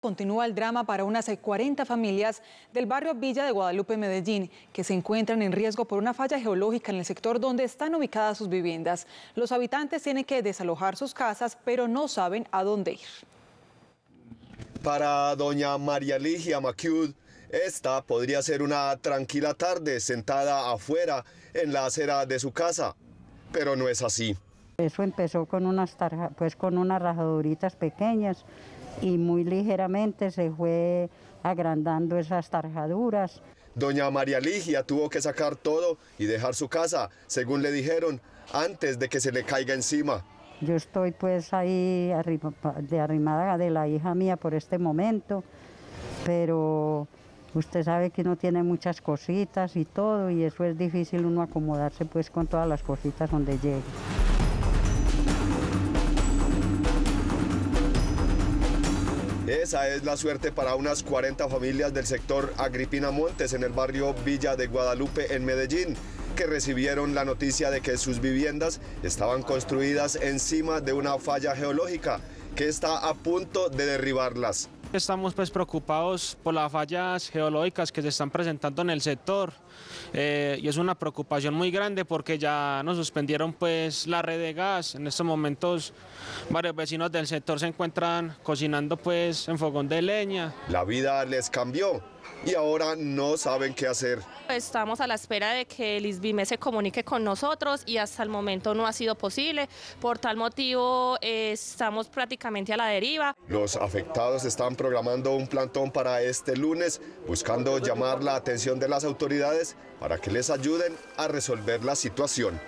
Continúa el drama para unas 40 eh, familias del barrio Villa de Guadalupe, Medellín, que se encuentran en riesgo por una falla geológica en el sector donde están ubicadas sus viviendas. Los habitantes tienen que desalojar sus casas, pero no saben a dónde ir. Para doña María Ligia Maciud, esta podría ser una tranquila tarde sentada afuera en la acera de su casa, pero no es así. Eso empezó con unas, pues, con unas rajaduritas pequeñas y muy ligeramente se fue agrandando esas tarjaduras. Doña María Ligia tuvo que sacar todo y dejar su casa, según le dijeron, antes de que se le caiga encima. Yo estoy pues ahí de arrimada de la hija mía por este momento, pero usted sabe que uno tiene muchas cositas y todo y eso es difícil uno acomodarse pues con todas las cositas donde llegue. Esa es la suerte para unas 40 familias del sector Agripina Montes en el barrio Villa de Guadalupe en Medellín que recibieron la noticia de que sus viviendas estaban construidas encima de una falla geológica que está a punto de derribarlas. Estamos pues preocupados por las fallas geológicas que se están presentando en el sector eh, y es una preocupación muy grande porque ya nos suspendieron pues la red de gas. En estos momentos varios vecinos del sector se encuentran cocinando pues en fogón de leña. La vida les cambió y ahora no saben qué hacer. Estamos a la espera de que el ISBIME se comunique con nosotros y hasta el momento no ha sido posible. Por tal motivo eh, estamos prácticamente a la deriva. Los afectados están programando un plantón para este lunes, buscando llamar la atención de las autoridades para que les ayuden a resolver la situación.